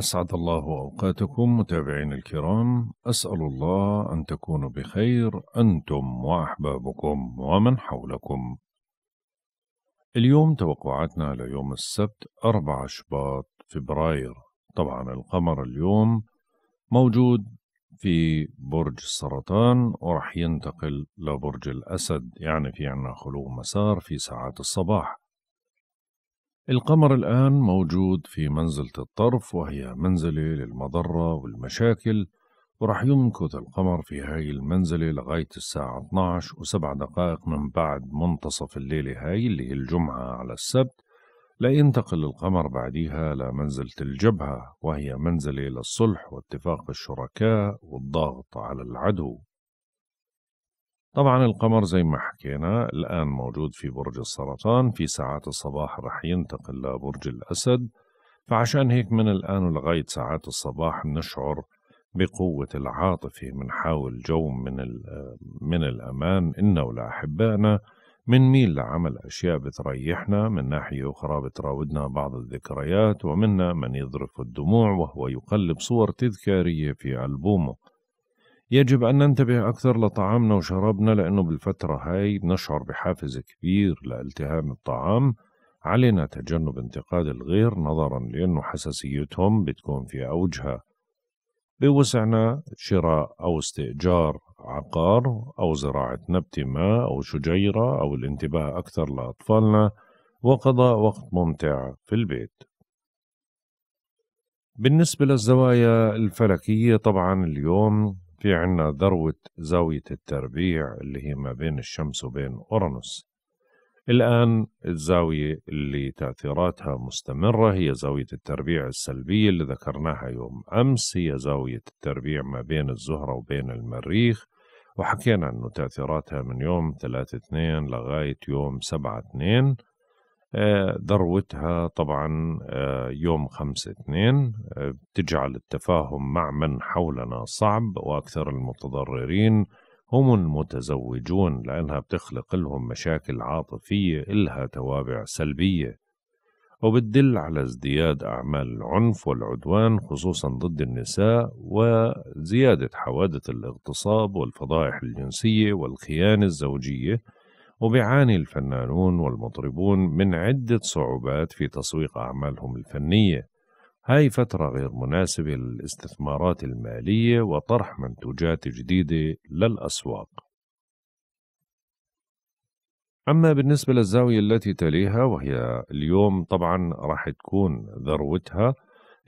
أسعد الله أوقاتكم متابعين الكرام أسأل الله أن تكونوا بخير أنتم وأحبابكم ومن حولكم اليوم توقعاتنا ليوم السبت 4 شباط فبراير طبعا القمر اليوم موجود في برج السرطان ورح ينتقل لبرج الأسد يعني في عنا خلو مسار في ساعات الصباح القمر الآن موجود في منزلة الطرف وهي منزلة للمضرة والمشاكل ورح يمكث القمر في هاي المنزلة لغاية الساعة 12 وسبع دقائق من بعد منتصف الليلة هاي اللي هي الجمعة على السبت لينتقل القمر بعديها لمنزلة الجبهة وهي منزلة للصلح واتفاق الشركاء والضغط على العدو طبعا القمر زي ما حكينا الآن موجود في برج السرطان في ساعات الصباح رح ينتقل لبرج الأسد فعشان هيك من الآن ولغاية ساعات الصباح بنشعر بقوة العاطفة بنحاول جو من, من الأمان إنا ولأحبائنا ميل لعمل أشياء بتريحنا من ناحية أخرى بتراودنا بعض الذكريات ومنا من يذرف الدموع وهو يقلب صور تذكارية في ألبومه يجب أن ننتبه أكثر لطعامنا وشرابنا لأنه بالفترة هاي بنشعر بحافز كبير لالتهام الطعام علينا تجنب انتقاد الغير نظرا لأنه حساسيتهم بتكون في أوجها بوسعنا شراء أو استئجار عقار أو زراعة نبتة ما أو شجيرة أو الانتباه أكثر لأطفالنا وقضاء وقت ممتع في البيت بالنسبة للزوايا الفلكية طبعا اليوم في عنا ذروة زاوية التربيع اللي هي ما بين الشمس وبين أورانوس الآن الزاوية اللي تأثيراتها مستمرة هي زاوية التربيع السلبية اللي ذكرناها يوم أمس هي زاوية التربيع ما بين الزهرة وبين المريخ وحكينا أنه تأثيراتها من يوم 3 2 لغاية يوم 7 2 آه، ذروتها طبعا آه، يوم خمسة اثنين آه، بتجعل التفاهم مع من حولنا صعب واكثر المتضررين هم المتزوجون لأنها بتخلق لهم مشاكل عاطفية إلها توابع سلبية وبتدل على ازدياد أعمال العنف والعدوان خصوصا ضد النساء وزيادة حوادث الاغتصاب والفضائح الجنسية والخيانة الزوجية وبيعاني الفنانون والمطربون من عدة صعوبات في تسويق أعمالهم الفنية هاي فترة غير مناسبة للاستثمارات المالية وطرح منتوجات جديدة للأسواق أما بالنسبة للزاوية التي تليها وهي اليوم طبعا راح تكون ذروتها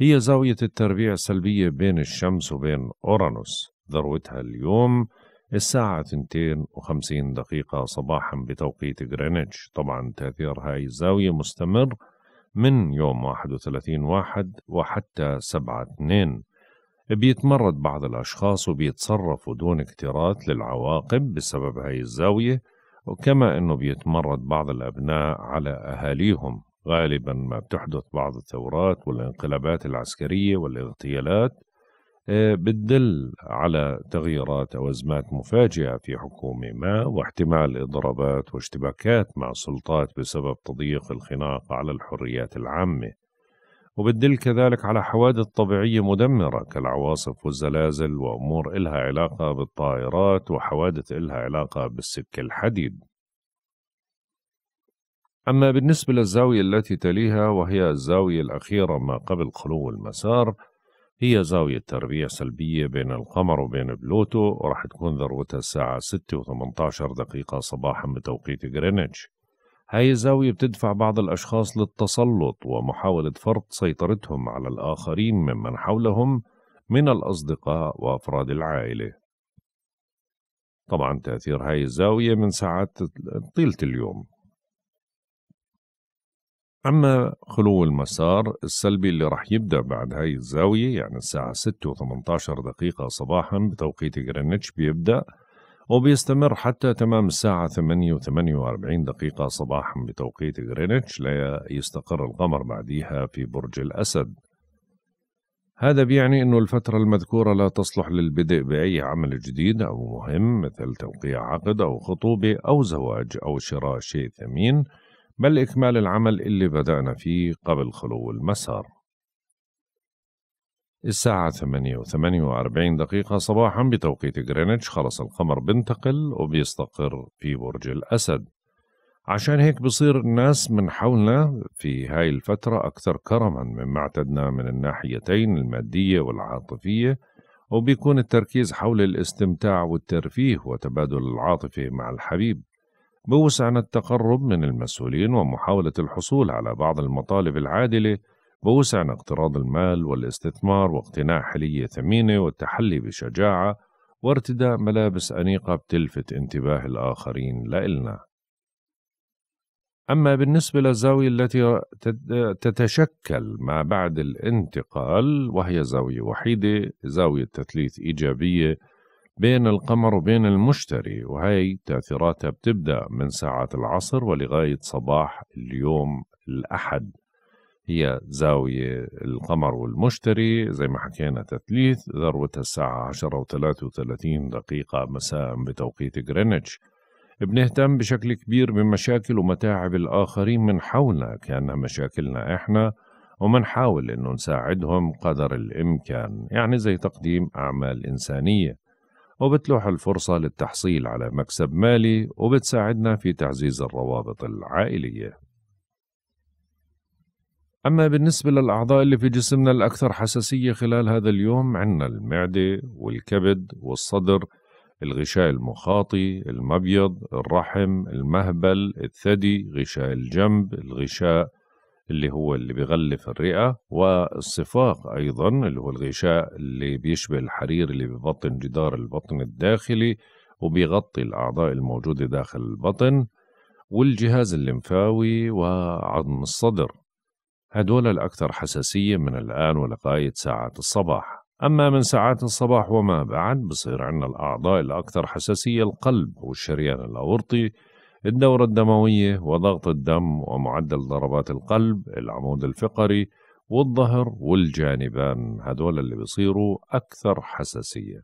هي زاوية التربيع السلبية بين الشمس وبين أورانوس ذروتها اليوم الساعة 52 دقيقة صباحا بتوقيت غرينتش طبعا تأثير هاي الزاوية مستمر من يوم 31 واحد وحتى 7 2 بيتمرد بعض الأشخاص وبيتصرفوا دون اكتراث للعواقب بسبب هاي الزاوية وكما أنه بيتمرد بعض الأبناء على أهاليهم غالبا ما بتحدث بعض الثورات والانقلابات العسكرية والاغتيالات آه، بتدل على تغييرات أو أزمات مفاجئة في حكومة ما واحتمال إضرابات واشتباكات مع السلطات بسبب تضييق الخناق على الحريات العامة وبتدل كذلك على حوادث طبيعية مدمرة كالعواصف والزلازل وأمور إلها علاقة بالطائرات وحوادث إلها علاقة بالسك الحديد أما بالنسبة للزاوية التي تليها وهي الزاوية الأخيرة ما قبل خلو المسار هي زاوية تربيع سلبية بين القمر وبين بلوتو وراح تكون ذروتها الساعة 6 و18 دقيقة صباحا بتوقيت غرينتش هاي الزاوية بتدفع بعض الأشخاص للتسلط ومحاولة فرض سيطرتهم على الآخرين ممن حولهم من الأصدقاء وأفراد العائلة طبعا تأثير هاي الزاوية من ساعات طيلة اليوم أما خلو المسار السلبي اللي راح يبدأ بعد هاي الزاوية يعني الساعة 6 و 18 دقيقة صباحا بتوقيت غرينتش بيبدأ وبيستمر حتى تمام الساعة 8 و 48 دقيقة صباحا بتوقيت غرينتش ليستقر القمر بعديها في برج الأسد هذا بيعني أنه الفترة المذكورة لا تصلح للبدء بأي عمل جديد أو مهم مثل توقيع عقد أو خطوبة أو زواج أو شراء شيء ثمين بل إكمال العمل اللي بدأنا فيه قبل خلو المسار الساعة ثمانية وثمانية وأربعين دقيقة صباحا بتوقيت جرينتش خلص القمر بنتقل وبيستقر في برج الأسد عشان هيك بصير الناس من حولنا في هاي الفترة أكثر كرما مما اعتدنا من الناحيتين المادية والعاطفية وبيكون التركيز حول الاستمتاع والترفيه وتبادل العاطفة مع الحبيب بوسعنا التقرب من المسؤولين ومحاولة الحصول على بعض المطالب العادلة بوسعنا اقتراض المال والاستثمار واقتناع حلية ثمينة والتحلي بشجاعة وارتداء ملابس أنيقة بتلفت انتباه الآخرين لإلنا أما بالنسبة للزاوية التي تتشكل ما بعد الانتقال وهي زاوية وحيدة زاوية تثليث إيجابية بين القمر وبين المشتري وهي تأثيراتها بتبدأ من ساعة العصر ولغاية صباح اليوم الأحد هي زاوية القمر والمشتري زي ما حكينا تثليث ذروتها الساعة 10 و 33 دقيقة مساء بتوقيت غرينتش بنهتم بشكل كبير بمشاكل ومتاعب الآخرين من حولنا كأنها مشاكلنا إحنا ومنحاول إنه نساعدهم قدر الإمكان يعني زي تقديم أعمال إنسانية وبتلوح الفرصة للتحصيل على مكسب مالي وبتساعدنا في تعزيز الروابط العائلية أما بالنسبة للأعضاء اللي في جسمنا الأكثر حساسية خلال هذا اليوم عندنا المعدة والكبد والصدر الغشاء المخاطي المبيض الرحم المهبل الثدي غشاء الجنب الغشاء اللي هو اللي بيغلف الرئة والصفاق أيضا اللي هو الغشاء اللي بيشبه الحرير اللي ببطن جدار البطن الداخلي وبيغطي الأعضاء الموجودة داخل البطن والجهاز الليمفاوي وعظم الصدر هدول الأكثر حساسية من الآن ولغاية ساعات الصباح أما من ساعات الصباح وما بعد بصير عندنا الأعضاء الأكثر حساسية القلب والشريان الأورطي الدورة الدموية وضغط الدم ومعدل ضربات القلب العمود الفقري والظهر والجانبان هدول اللي بيصيروا أكثر حساسية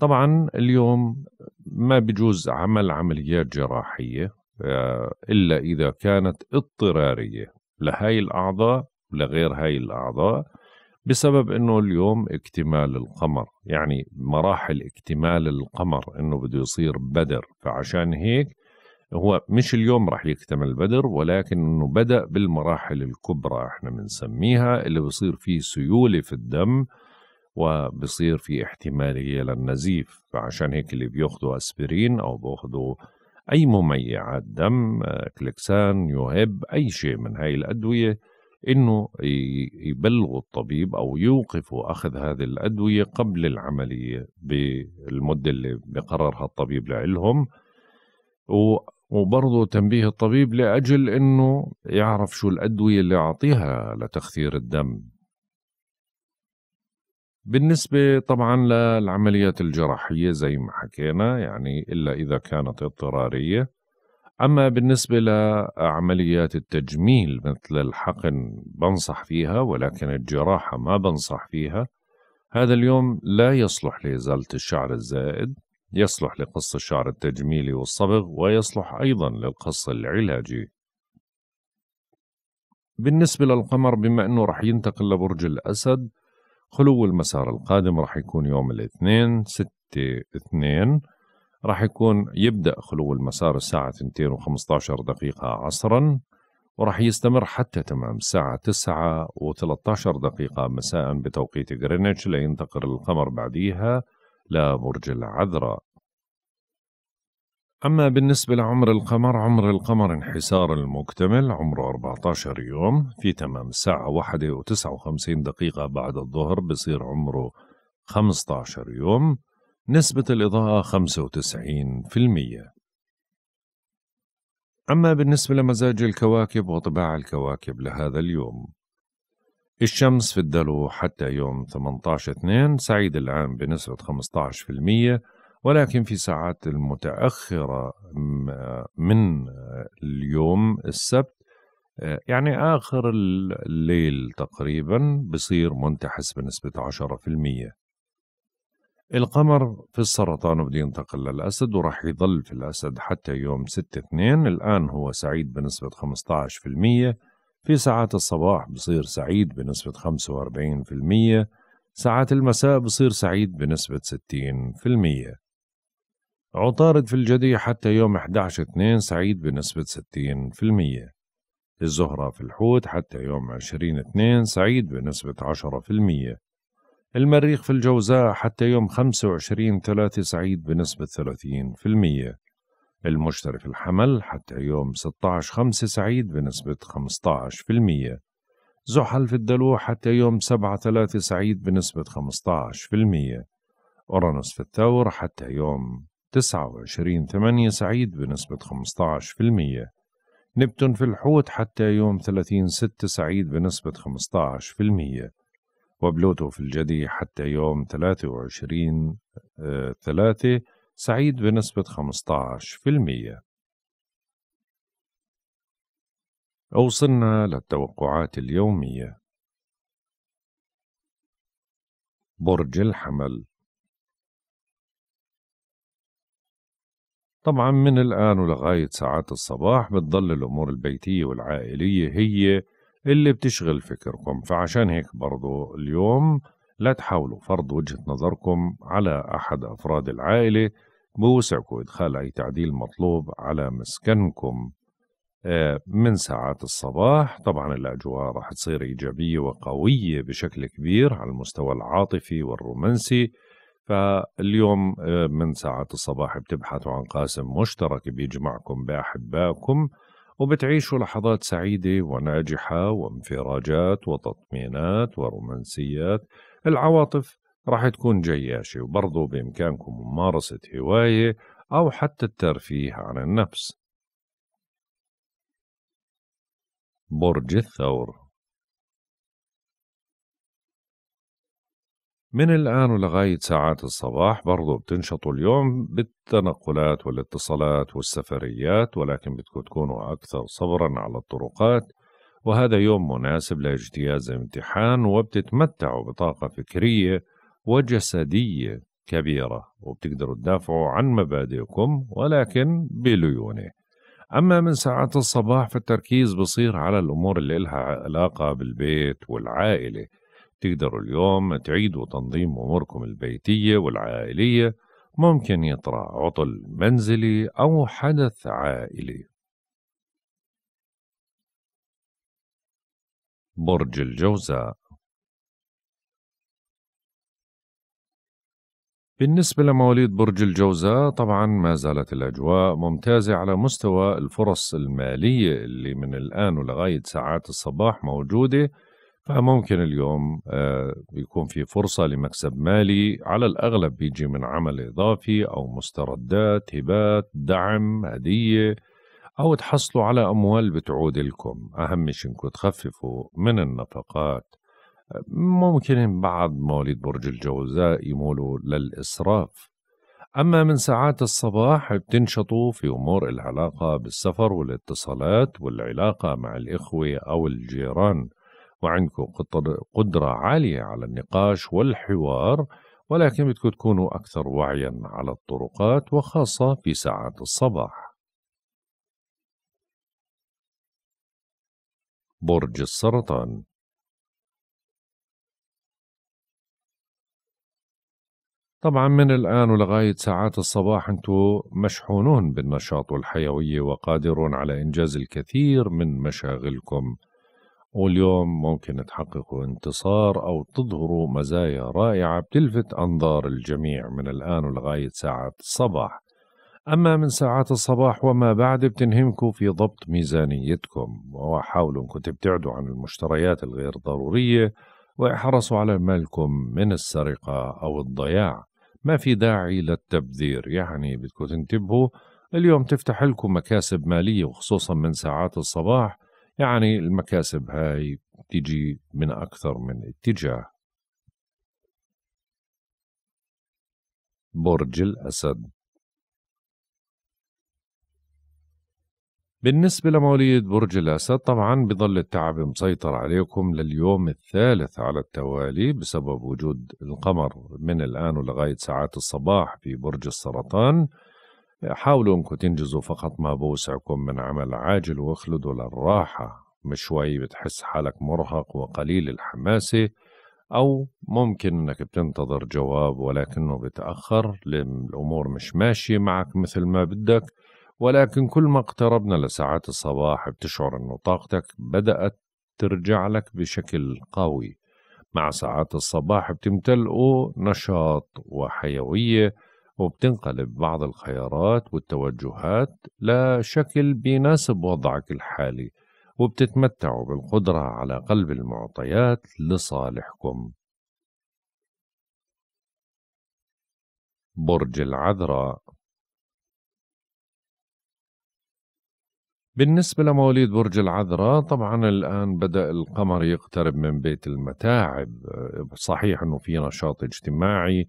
طبعا اليوم ما بجوز عمل عمليات جراحية آه، إلا إذا كانت اضطرارية لهاي الأعضاء لغير هاي الأعضاء بسبب انه اليوم اكتمال القمر يعني مراحل اكتمال القمر انه بده يصير بدر فعشان هيك هو مش اليوم رح يكتمل بدر ولكن انه بدا بالمراحل الكبرى احنا بنسميها اللي بصير فيه سيوله في الدم وبصير في احتماليه للنزيف فعشان هيك اللي بياخذوا اسبرين او بياخذوا اي مميعات دم آه، كليكسان يوهب اي شيء من هاي الادويه انه يبلغوا الطبيب او يوقفوا اخذ هذه الادويه قبل العمليه بالمده اللي بقررها الطبيب لهم وبرضه تنبيه الطبيب لاجل انه يعرف شو الادويه اللي اعطيها لتخثير الدم بالنسبة طبعا للعمليات الجراحية زي ما حكينا يعني إلا إذا كانت اضطرارية أما بالنسبة لعمليات التجميل مثل الحقن بنصح فيها ولكن الجراحة ما بنصح فيها هذا اليوم لا يصلح لإزالة الشعر الزائد يصلح لقص الشعر التجميلي والصبغ ويصلح أيضا للقص العلاجي بالنسبة للقمر بما أنه رح ينتقل لبرج الأسد خلو المسار القادم رح يكون يوم الاثنين ستة اثنين راح يكون يبدأ خلو المسار الساعة 2 و15 دقيقة عصرا وراح يستمر حتى تمام الساعة 9 و13 دقيقة مساء بتوقيت غرينتش لينتقل القمر بعديها لبرج العذراء أما بالنسبة لعمر القمر عمر القمر انحسار المكتمل عمره 14 يوم في تمام الساعة 1 و59 دقيقة بعد الظهر بصير عمره 15 يوم نسبة الإضاءة 95% أما بالنسبة لمزاج الكواكب وطباع الكواكب لهذا اليوم الشمس في الدلو حتى يوم 18/2 سعيد العام بنسبة 15% ولكن في ساعات المتأخرة من اليوم السبت يعني آخر الليل تقريبا بصير منتحس بنسبة 10% القمر في السرطان وبده ينتقل للأسد وراح يضل في الأسد حتى يوم 6 2 الآن هو سعيد بنسبة 15% في ساعات الصباح بصير سعيد بنسبة 45% ساعات المساء بصير سعيد بنسبة 60% عطارد في الجدي حتى يوم 11 2 سعيد بنسبة 60% الزهرة في الحوت حتى يوم 20 2 سعيد بنسبة 10% المريخ في الجوزاء حتى يوم 25 3 سعيد بنسبة 30% المشتري في الحمل حتى يوم 16 5 سعيد بنسبة 15% زحل في الدلو حتى يوم 7 3 سعيد بنسبة 15% أورانوس في الثور حتى يوم 29 8 سعيد بنسبة 15% نبتون في الحوت حتى يوم 30 6 سعيد بنسبة 15% وبلوتو في الجدي حتى يوم 23 3 آه، سعيد بنسبة 15% وصلنا للتوقعات اليومية برج الحمل طبعا من الآن ولغاية ساعات الصباح بتضل الأمور البيتية والعائلية هي اللي بتشغل فكركم فعشان هيك برضو اليوم لا تحاولوا فرض وجهة نظركم على أحد أفراد العائلة بوسعكم إدخال أي تعديل مطلوب على مسكنكم آه، من ساعات الصباح طبعا الأجواء رح تصير إيجابية وقوية بشكل كبير على المستوى العاطفي والرومانسي فاليوم آه، من ساعات الصباح بتبحثوا عن قاسم مشترك بيجمعكم بأحبائكم وبتعيشوا لحظات سعيدة وناجحة وانفراجات وتطمينات ورومانسيات العواطف راح تكون جياشة وبرضو بإمكانكم ممارسة هواية أو حتى الترفيه عن النفس برج الثور من الآن ولغاية ساعات الصباح برضو بتنشطوا اليوم بالتنقلات والاتصالات والسفريات ولكن بدكم تكونوا أكثر صبرا على الطرقات وهذا يوم مناسب لاجتياز امتحان وبتتمتعوا بطاقة فكرية وجسدية كبيرة وبتقدروا تدافعوا عن مبادئكم ولكن بليونة أما من ساعات الصباح فالتركيز بصير على الأمور اللي لها علاقة بالبيت والعائلة تقدروا اليوم تعيدوا تنظيم أموركم البيتية والعائلية ممكن يطرأ عطل منزلي أو حدث عائلي برج الجوزاء بالنسبة لمواليد برج الجوزاء طبعا ما زالت الأجواء ممتازة على مستوى الفرص المالية اللي من الآن ولغاية ساعات الصباح موجودة فممكن اليوم آه، يكون في فرصة لمكسب مالي على الأغلب بيجي من عمل إضافي أو مستردات هبات دعم هدية أو تحصلوا على أموال بتعود لكم أهم شيء إنكم تخففوا من النفقات ممكن بعض مواليد برج الجوزاء يمولوا للإسراف أما من ساعات الصباح بتنشطوا في أمور العلاقة بالسفر والاتصالات والعلاقة مع الإخوة أو الجيران وعندكم قدرة عالية على النقاش والحوار ولكن بدكم تكونوا أكثر وعيا على الطرقات وخاصة في ساعات الصباح برج السرطان طبعا من الآن ولغاية ساعات الصباح أنتم مشحونون بالنشاط والحيوية وقادرون على إنجاز الكثير من مشاغلكم واليوم ممكن تحققوا انتصار أو تظهروا مزايا رائعة بتلفت أنظار الجميع من الآن ولغاية ساعة الصباح أما من ساعات الصباح وما بعد بتنهمكوا في ضبط ميزانيتكم وحاولوا أنكم تبتعدوا عن المشتريات الغير ضرورية واحرصوا على مالكم من السرقة أو الضياع ما في داعي للتبذير يعني بدكم تنتبهوا اليوم تفتح لكم مكاسب مالية وخصوصا من ساعات الصباح يعني المكاسب هاي بتيجي من أكثر من اتجاه برج الأسد بالنسبة لمواليد برج الأسد طبعا بظل التعب مسيطر عليكم لليوم الثالث على التوالي بسبب وجود القمر من الآن ولغاية ساعات الصباح في برج السرطان حاولوا انكم تنجزوا فقط ما بوسعكم من عمل عاجل واخلدوا للراحة مشوي بتحس حالك مرهق وقليل الحماسة أو ممكن أنك بتنتظر جواب ولكنه بتأخر الأمور مش ماشية معك مثل ما بدك ولكن كل ما اقتربنا لساعات الصباح بتشعر أنه طاقتك بدأت ترجع لك بشكل قوي مع ساعات الصباح بتمتلئوا نشاط وحيوية وبتنقلب بعض الخيارات والتوجهات لشكل بيناسب وضعك الحالي وبتتمتعوا بالقدرة على قلب المعطيات لصالحكم برج العذراء بالنسبة لمواليد برج العذراء طبعا الآن بدأ القمر يقترب من بيت المتاعب صحيح أنه في نشاط اجتماعي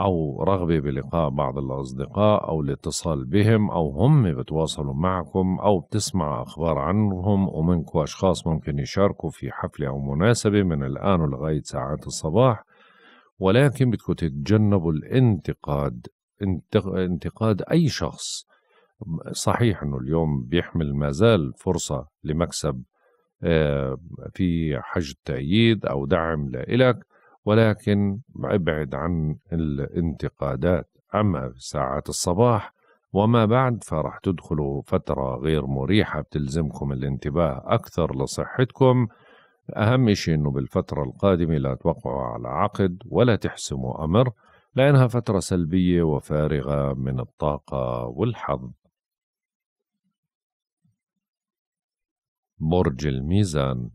أو رغبة بلقاء بعض الأصدقاء أو الاتصال بهم أو هم بتواصلوا معكم أو بتسمع أخبار عنهم ومنكم أشخاص ممكن يشاركوا في حفلة أو مناسبة من الآن ولغاية ساعات الصباح ولكن بدكم تتجنبوا الانتقاد انتقاد أي شخص صحيح أنه اليوم بيحمل ما زال فرصة لمكسب آه، في حج تأييد أو دعم لإلك ولكن ابعد عن الانتقادات أما في ساعات الصباح وما بعد فرح تدخلوا فترة غير مريحة بتلزمكم الانتباه أكثر لصحتكم أهم شيء أنه بالفترة القادمة لا توقعوا على عقد ولا تحسموا أمر لأنها فترة سلبية وفارغة من الطاقة والحظ برج الميزان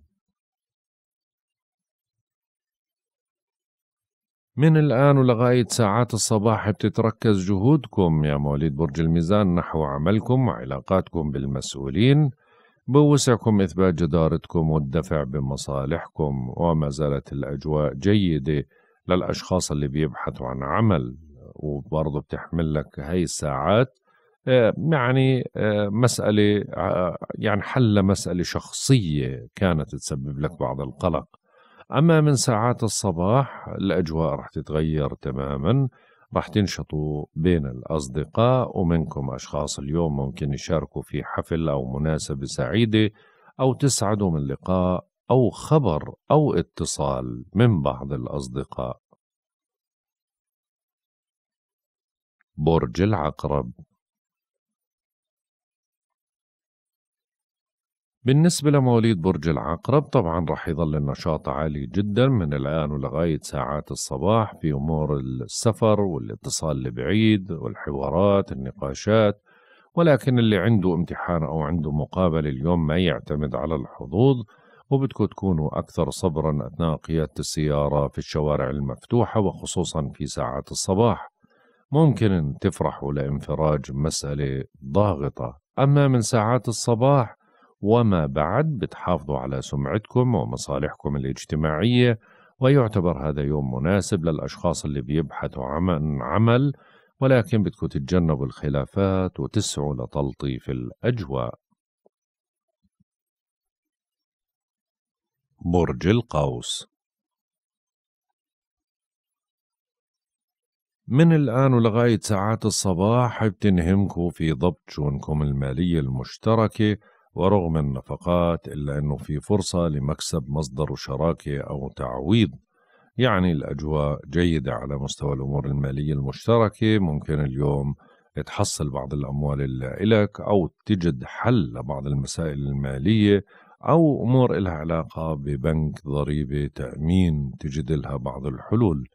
من الآن ولغاية ساعات الصباح بتتركز جهودكم يا مواليد برج الميزان نحو عملكم وعلاقاتكم بالمسؤولين بوسعكم إثبات جدارتكم والدفع بمصالحكم وما زالت الأجواء جيدة للأشخاص اللي بيبحثوا عن عمل وبرضه بتحمل لك هاي الساعات آه، يعني آه، مسألة آه، يعني حل مسألة شخصية كانت تسبب لك بعض القلق أما من ساعات الصباح الأجواء رح تتغير تماما رح تنشطوا بين الأصدقاء ومنكم أشخاص اليوم ممكن يشاركوا في حفل أو مناسبة سعيدة أو تسعدوا من لقاء أو خبر أو اتصال من بعض الأصدقاء برج العقرب بالنسبة لمواليد برج العقرب طبعا رح يظل النشاط عالي جدا من الآن ولغاية ساعات الصباح في أمور السفر والاتصال البعيد والحوارات النقاشات ولكن اللي عنده امتحان أو عنده مقابلة اليوم ما يعتمد على الحظوظ وبدكم تكونوا أكثر صبرا أثناء قيادة السيارة في الشوارع المفتوحة وخصوصا في ساعات الصباح ممكن تفرحوا لانفراج مسألة ضاغطة أما من ساعات الصباح وما بعد بتحافظوا على سمعتكم ومصالحكم الاجتماعية ويعتبر هذا يوم مناسب للأشخاص اللي بيبحثوا عن عمل ولكن بدكم تتجنبوا الخلافات وتسعوا لتلطيف الأجواء برج القوس من الآن ولغاية ساعات الصباح بتنهمكم في ضبط شؤونكم المالية المشتركة ورغم النفقات إلا أنه في فرصة لمكسب مصدر شراكة أو تعويض يعني الأجواء جيدة على مستوى الأمور المالية المشتركة ممكن اليوم تحصل بعض الأموال اللي إلك أو تجد حل لبعض المسائل المالية أو أمور إلها علاقة ببنك ضريبة تأمين تجد لها بعض الحلول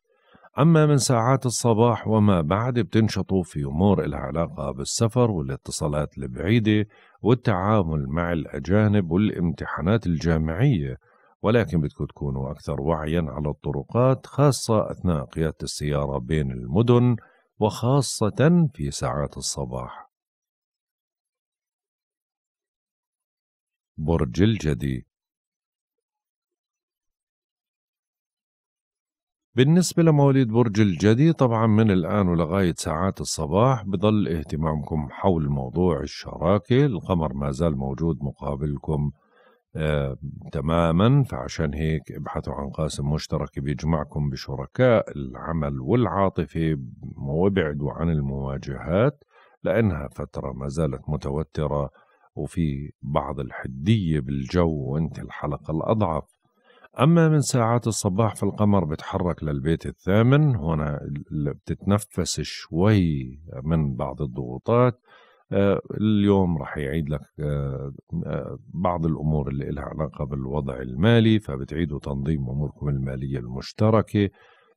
أما من ساعات الصباح وما بعد بتنشطوا في أمور إلها علاقة بالسفر والاتصالات البعيدة والتعامل مع الأجانب والامتحانات الجامعية ولكن بدكم تكونوا أكثر وعيا على الطرقات خاصة أثناء قيادة السيارة بين المدن وخاصة في ساعات الصباح برج الجدي بالنسبة لمواليد برج الجدي طبعا من الآن ولغاية ساعات الصباح بضل اهتمامكم حول موضوع الشراكة القمر ما زال موجود مقابلكم آه تماما فعشان هيك ابحثوا عن قاسم مشترك بيجمعكم بشركاء العمل والعاطفة وابعدوا عن المواجهات لأنها فترة ما زالت متوترة وفي بعض الحدية بالجو وانت الحلقة الأضعف أما من ساعات الصباح فالقمر بتحرك للبيت الثامن هنا بتتنفس شوي من بعض الضغوطات آه، اليوم رح يعيد لك آه، آه، بعض الأمور اللي لها علاقة بالوضع المالي فبتعيدوا تنظيم أموركم المالية المشتركة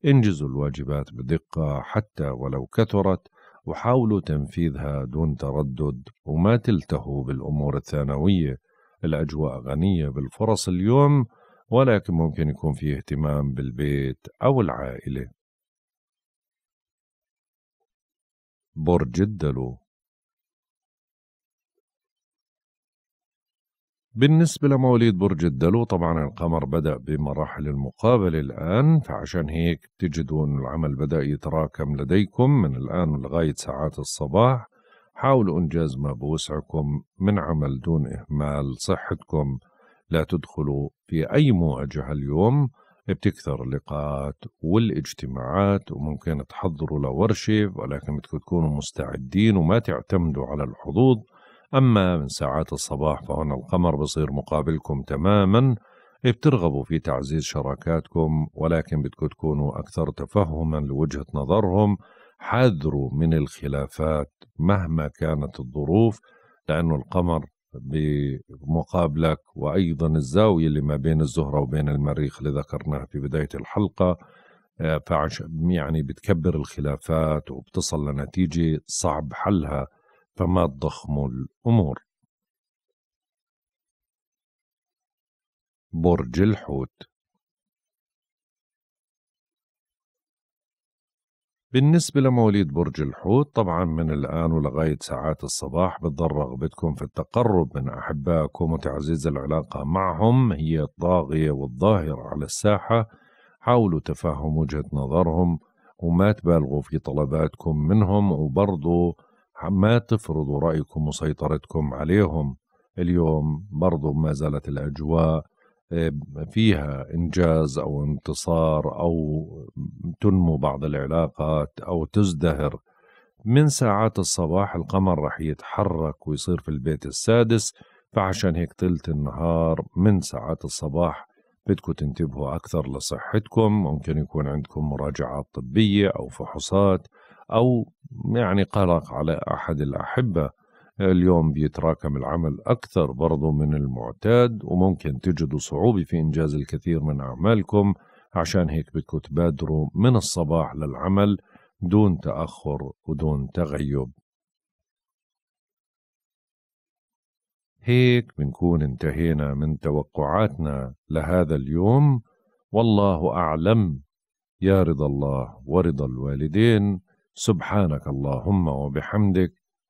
انجزوا الواجبات بدقة حتى ولو كثرت وحاولوا تنفيذها دون تردد وما تلتهوا بالأمور الثانوية الأجواء غنية بالفرص اليوم ولكن ممكن يكون في اهتمام بالبيت أو العائلة برج الدلو بالنسبة لمواليد برج الدلو طبعا القمر بدأ بمراحل المقابلة الآن فعشان هيك تجدوا أن العمل بدأ يتراكم لديكم من الآن لغاية ساعات الصباح حاولوا إنجاز ما بوسعكم من عمل دون إهمال صحتكم لا تدخلوا في أي مواجهة اليوم بتكثر اللقاءات والاجتماعات وممكن تحضروا لورشة ولكن بدكم تكونوا مستعدين وما تعتمدوا على الحظوظ أما من ساعات الصباح فهنا القمر بصير مقابلكم تماما بترغبوا في تعزيز شراكاتكم ولكن بدكم تكونوا أكثر تفهما لوجهة نظرهم حذروا من الخلافات مهما كانت الظروف لأنه القمر بمقابلك وأيضا الزاوية اللي ما بين الزهرة وبين المريخ اللي ذكرناها في بداية الحلقة آه، فعش يعني بتكبر الخلافات وبتصل لنتيجة صعب حلها فما تضخموا الأمور برج الحوت بالنسبة لمواليد برج الحوت طبعا من الآن ولغاية ساعات الصباح بتضر رغبتكم في التقرب من أحبائكم وتعزيز العلاقة معهم هي الطاغية والظاهرة على الساحة حاولوا تفهم وجهة نظرهم وما تبالغوا في طلباتكم منهم وبرضو ما تفرضوا رأيكم وسيطرتكم عليهم اليوم برضو ما زالت الأجواء آه، فيها انجاز او انتصار او تنمو بعض العلاقات او تزدهر من ساعات الصباح القمر رح يتحرك ويصير في البيت السادس فعشان هيك تلت النهار من ساعات الصباح بدكم تنتبهوا أكثر لصحتكم ممكن يكون عندكم مراجعات طبية أو فحوصات أو يعني قلق على أحد الأحبة اليوم بيتراكم العمل أكثر برضو من المعتاد وممكن تجدوا صعوبة في إنجاز الكثير من أعمالكم عشان هيك بدكم تبادروا من الصباح للعمل دون تأخر ودون تغيب هيك بنكون انتهينا من توقعاتنا لهذا اليوم والله أعلم يا رضا الله ورضا الوالدين سبحانك اللهم وبحمدك